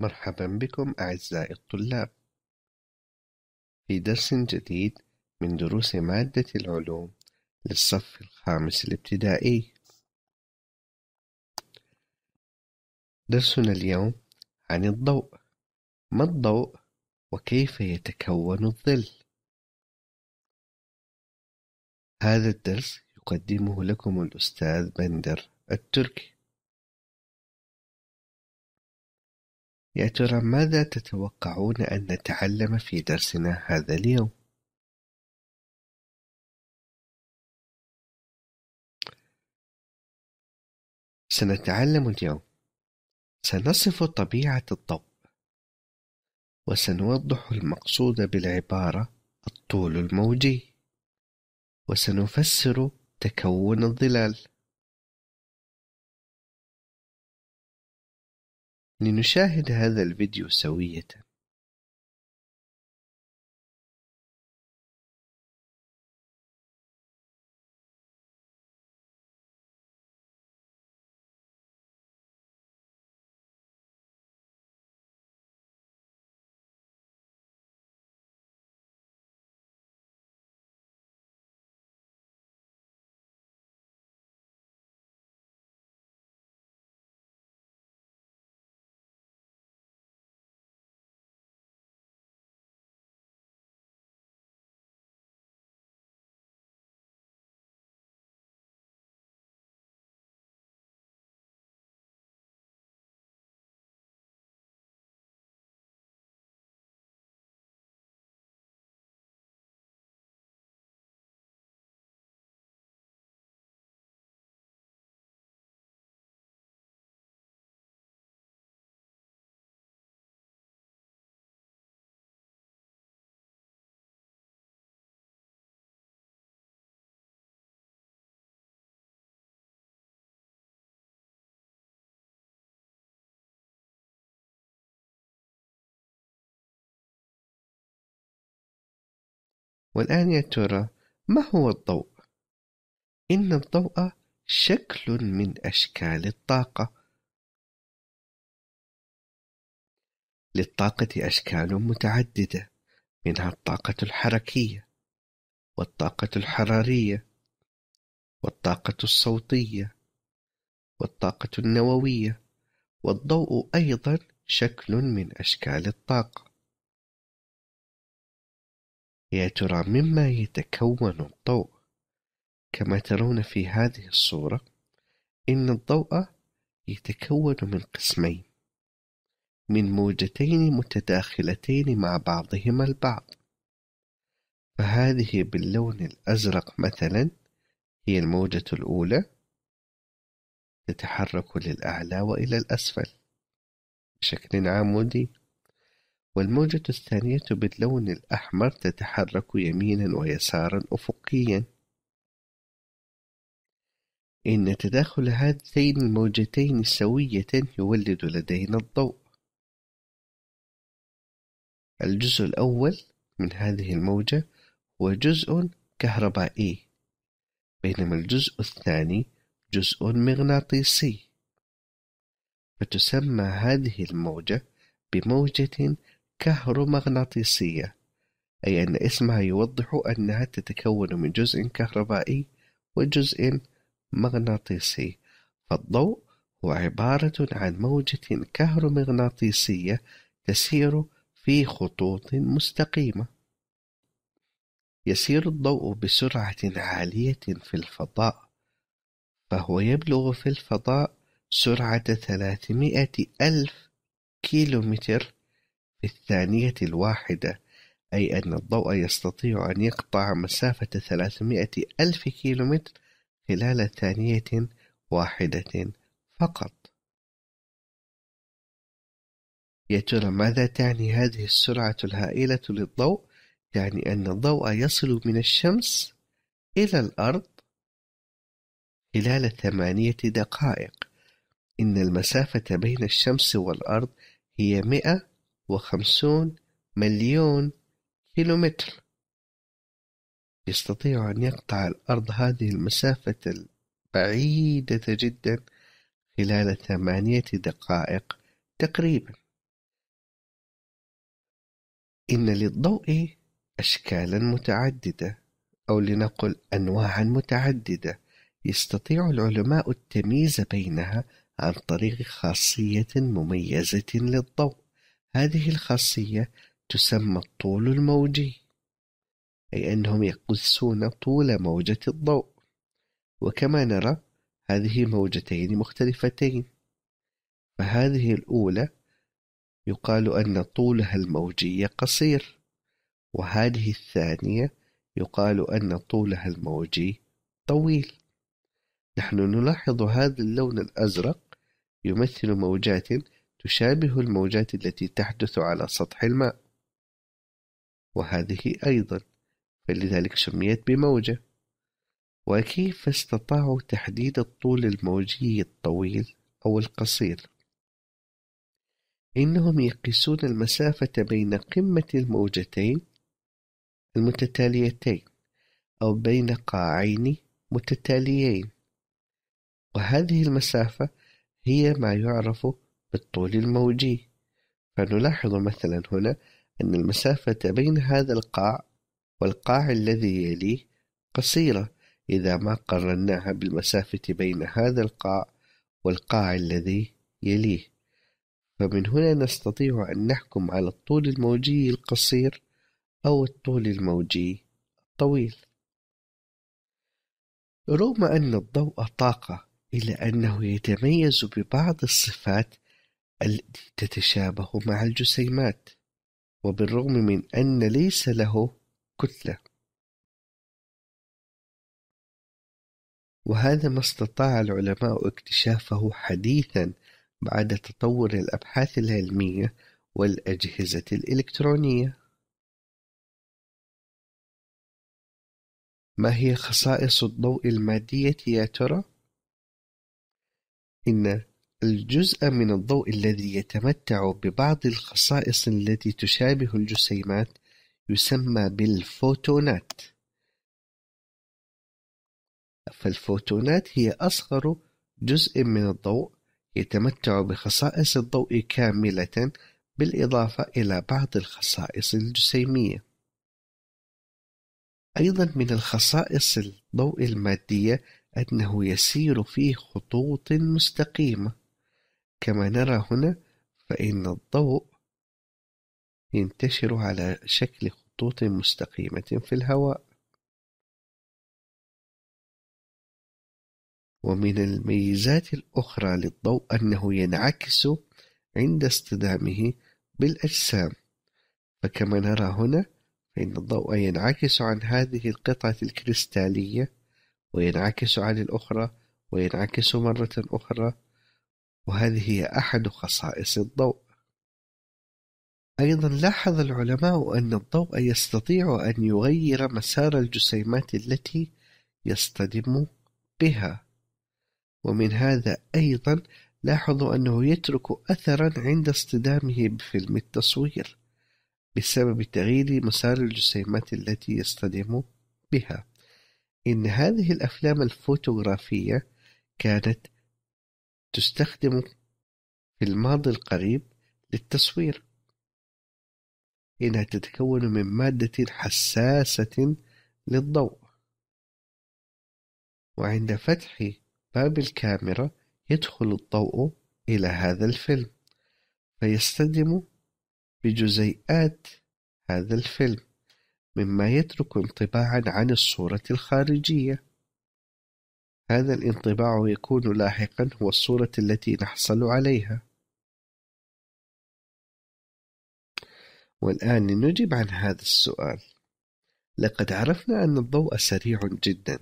مرحبا بكم أعزائي الطلاب في درس جديد من دروس مادة العلوم للصف الخامس الابتدائي درسنا اليوم عن الضوء ما الضوء وكيف يتكون الظل هذا الدرس يقدمه لكم الأستاذ بندر التركي يا ترى ماذا تتوقعون أن نتعلم في درسنا هذا اليوم؟ سنتعلم اليوم سنصف طبيعة الضوء وسنوضح المقصود بالعبارة الطول الموجي وسنفسر تكون الظلال لنشاهد هذا الفيديو سويّة. والآن يا ترى ما هو الضوء؟ إن الضوء شكل من أشكال الطاقة للطاقة أشكال متعددة منها الطاقة الحركية والطاقة الحرارية والطاقة الصوتية والطاقة النووية والضوء أيضا شكل من أشكال الطاقة يا ترى مما يتكون الضوء كما ترون في هذه الصورة إن الضوء يتكون من قسمين من موجتين متداخلتين مع بعضهما البعض فهذه باللون الأزرق مثلا هي الموجة الأولى تتحرك للأعلى وإلى الأسفل بشكل عمودي والموجة الثانية باللون الأحمر تتحرك يمينا ويسارا أفقيا إن تداخل هاتين الموجتين سوية يولد لدينا الضوء الجزء الأول من هذه الموجة هو جزء كهربائي بينما الجزء الثاني جزء مغناطيسي فتسمى هذه الموجة بموجة كهرومغناطيسية، أي أن اسمها يوضح أنها تتكون من جزء كهربائي وجزء مغناطيسي، فالضوء هو عبارة عن موجة كهرومغناطيسية تسير في خطوط مستقيمة. يسير الضوء بسرعة عالية في الفضاء، فهو يبلغ في الفضاء سرعة 300 ألف كيلومتر الثانية الواحدة أي أن الضوء يستطيع أن يقطع مسافة 300 ألف كيلومتر خلال ثانية واحدة فقط يا ترى ماذا تعني هذه السرعة الهائلة للضوء؟ يعني أن الضوء يصل من الشمس إلى الأرض خلال ثمانية دقائق إن المسافة بين الشمس والأرض هي مئة وخمسون مليون كيلومتر يستطيع أن يقطع الأرض هذه المسافة البعيدة جدا خلال ثمانية دقائق تقريبا إن للضوء أشكالا متعددة أو لنقل أنواعا متعددة يستطيع العلماء التمييز بينها عن طريق خاصية مميزة للضوء هذه الخاصية تسمى الطول الموجي أي أنهم يقصون طول موجة الضوء وكما نرى هذه موجتين مختلفتين فهذه الأولى يقال أن طولها الموجي قصير وهذه الثانية يقال أن طولها الموجي طويل نحن نلاحظ هذا اللون الأزرق يمثل موجات تشابه الموجات التي تحدث على سطح الماء وهذه أيضا فلذلك سميت بموجة وكيف استطاعوا تحديد الطول الموجي الطويل أو القصير إنهم يقيسون المسافة بين قمة الموجتين المتتاليتين أو بين قاعين متتاليين وهذه المسافة هي ما يعرف بالطول الموجي فنلاحظ مثلا هنا أن المسافة بين هذا القاع والقاع الذي يليه قصيرة إذا ما قررناها بالمسافة بين هذا القاع والقاع الذي يليه فمن هنا نستطيع أن نحكم على الطول الموجي القصير أو الطول الموجي الطويل رغم أن الضوء طاقة إلا أنه يتميز ببعض الصفات التي تتشابه مع الجسيمات وبالرغم من أن ليس له كتلة وهذا ما استطاع العلماء اكتشافه حديثا بعد تطور الأبحاث العلمية والأجهزة الإلكترونية ما هي خصائص الضوء المادية يا ترى؟ إن الجزء من الضوء الذي يتمتع ببعض الخصائص التي تشابه الجسيمات يسمى بالفوتونات فالفوتونات هي أصغر جزء من الضوء يتمتع بخصائص الضوء كاملة بالإضافة إلى بعض الخصائص الجسيمية أيضا من الخصائص الضوء المادية أنه يسير في خطوط مستقيمة كما نرى هنا فإن الضوء ينتشر على شكل خطوط مستقيمة في الهواء ومن الميزات الأخرى للضوء أنه ينعكس عند اصطدامه بالأجسام فكما نرى هنا فإن الضوء ينعكس عن هذه القطعة الكريستالية وينعكس عن الأخرى وينعكس مرة أخرى وهذه هي أحد خصائص الضوء أيضا لاحظ العلماء أن الضوء يستطيع أن يغير مسار الجسيمات التي يصطدم بها ومن هذا أيضا لاحظوا أنه يترك أثرا عند اصطدامه بفيلم التصوير بسبب تغيير مسار الجسيمات التي يصطدم بها إن هذه الأفلام الفوتوغرافية كانت تُستخدم في الماضي القريب للتصوير إنها تتكون من مادة حساسة للضوء وعند فتح باب الكاميرا يدخل الضوء إلى هذا الفيلم فيصطدم بجزيئات هذا الفيلم مما يترك انطباعا عن الصورة الخارجية هذا الانطباع يكون لاحقاً هو الصورة التي نحصل عليها. والآن لنجب عن هذا السؤال. لقد عرفنا أن الضوء سريع جداً،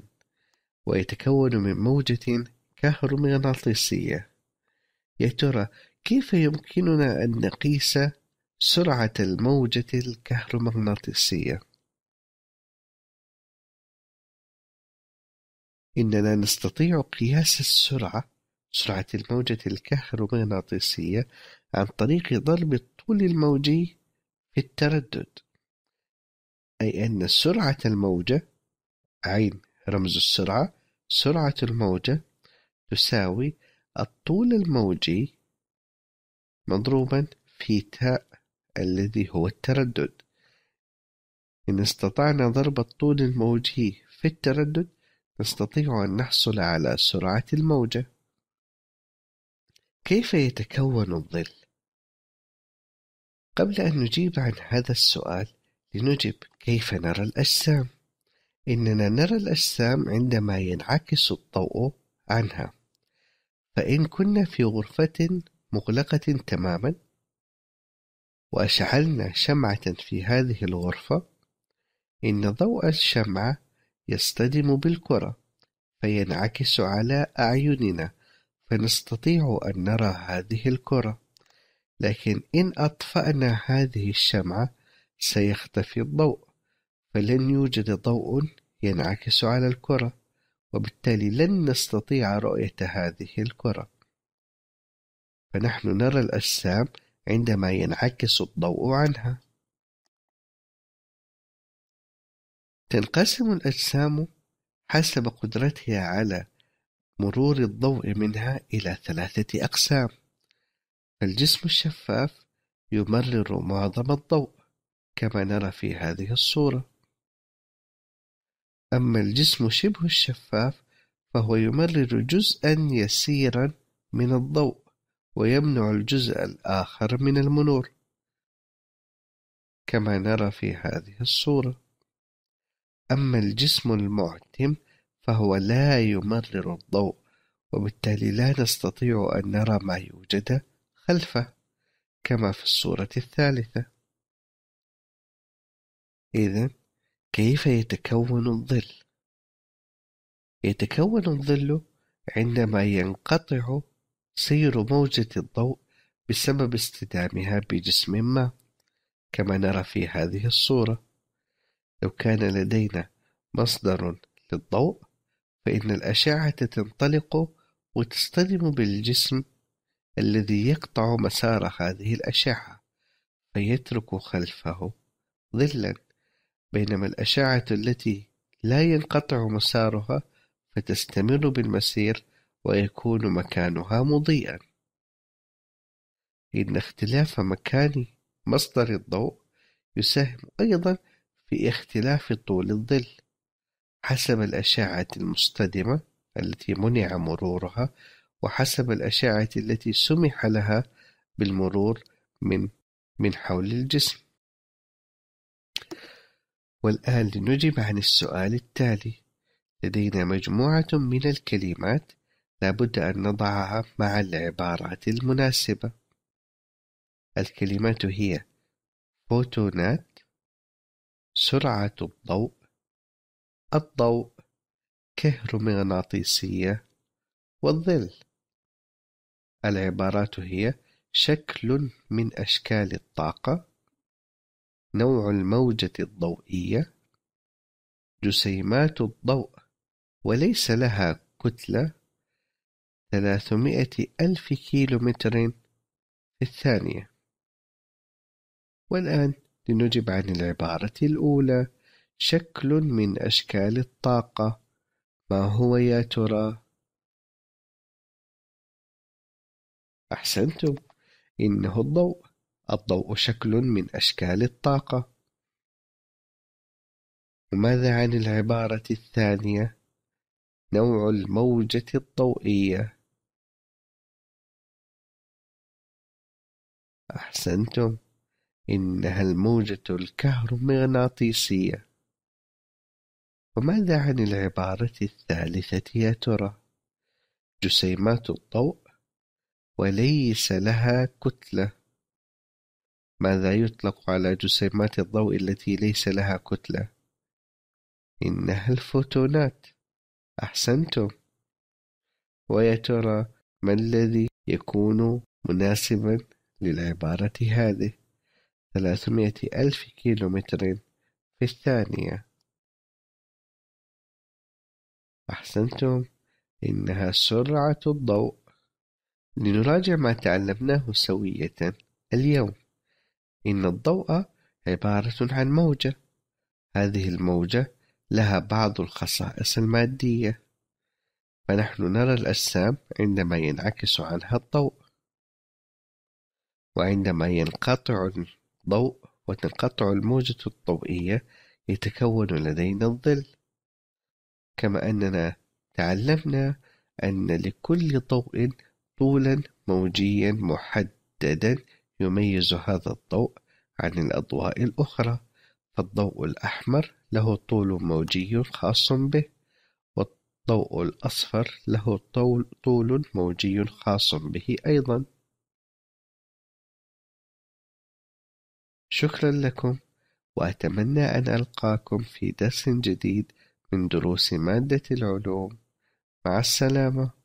ويتكون من موجة كهرومغناطيسية. يا ترى كيف يمكننا أن نقيس سرعة الموجة الكهرومغناطيسية؟ إننا نستطيع قياس السرعة سرعة الموجة الكهرومغناطيسية عن طريق ضرب الطول الموجي في التردد أي أن سرعة الموجة عين رمز السرعة سرعة الموجة تساوي الطول الموجي مضروبا في تاء الذي هو التردد إن استطعنا ضرب الطول الموجي في التردد نستطيع أن نحصل على سرعة الموجة. كيف يتكون الظل؟ قبل أن نجيب عن هذا السؤال، لنجب كيف نرى الأجسام؟ إننا نرى الأجسام عندما ينعكس الضوء عنها، فإن كنا في غرفة مغلقة تماما، وأشعلنا شمعة في هذه الغرفة، إن ضوء الشمعة يصطدم بالكرة فينعكس على أعيننا فنستطيع أن نرى هذه الكرة لكن إن أطفأنا هذه الشمعة سيختفي الضوء فلن يوجد ضوء ينعكس على الكرة وبالتالي لن نستطيع رؤية هذه الكرة فنحن نرى الأجسام عندما ينعكس الضوء عنها تنقسم الأجسام حسب قدرتها على مرور الضوء منها إلى ثلاثة أقسام الجسم الشفاف يمرر معظم الضوء كما نرى في هذه الصورة أما الجسم شبه الشفاف فهو يمرر جزءا يسيرا من الضوء ويمنع الجزء الآخر من المرور كما نرى في هذه الصورة أما الجسم المعتم فهو لا يمرر الضوء وبالتالي لا نستطيع أن نرى ما يوجد خلفه كما في الصورة الثالثة إذا كيف يتكون الظل؟ يتكون الظل عندما ينقطع سير موجة الضوء بسبب اصطدامها بجسم ما كما نرى في هذه الصورة لو كان لدينا مصدر للضوء فإن الأشعة تنطلق وتصطدم بالجسم الذي يقطع مسار هذه الأشعة فيترك خلفه ظلا بينما الأشعة التي لا ينقطع مسارها فتستمر بالمسير ويكون مكانها مضيئا إن اختلاف مكان مصدر الضوء يساهم أيضا في اختلاف طول الظل حسب الأشعة المصطدمة التي منع مرورها وحسب الأشعة التي سمح لها بالمرور من من حول الجسم والآن لنجب عن السؤال التالي لدينا مجموعة من الكلمات لابد أن نضعها مع العبارات المناسبة الكلمات هي فوتونات سرعة الضوء الضوء كهرومغناطيسية والظل العبارات هي شكل من أشكال الطاقة نوع الموجة الضوئية جسيمات الضوء وليس لها كتلة ثلاثمائة ألف كيلومتر في الثانية والآن لنجب عن العبارة الأولى شكل من أشكال الطاقة ما هو يا ترى؟ أحسنتم إنه الضوء الضوء شكل من أشكال الطاقة وماذا عن العبارة الثانية؟ نوع الموجة الضوئية أحسنتم إنها الموجة الكهرومغناطيسية وماذا عن العبارة الثالثة يا ترى؟ جسيمات الضوء وليس لها كتلة ماذا يطلق على جسيمات الضوء التي ليس لها كتلة؟ إنها الفوتونات أحسنتم ويا ترى ما الذي يكون مناسبا للعبارة هذه؟ ثلاثمائة ألف كيلومتر في الثانية. أحسنتم، إنها سرعة الضوء. لنراجع ما تعلمناه سوية اليوم. إن الضوء عبارة عن موجة. هذه الموجة لها بعض الخصائص المادية. فنحن نرى الأجسام عندما ينعكس عنها الضوء. وعندما ينقطع الضوء وتنقطع الموجة الضوئية يتكون لدينا الظل كما أننا تعلمنا أن لكل ضوء طولا موجيا محددا يميز هذا الضوء عن الأضواء الأخرى فالضوء الأحمر له طول موجي خاص به والضوء الأصفر له طول موجي خاص به أيضا شكرا لكم وأتمنى أن ألقاكم في درس جديد من دروس مادة العلوم مع السلامة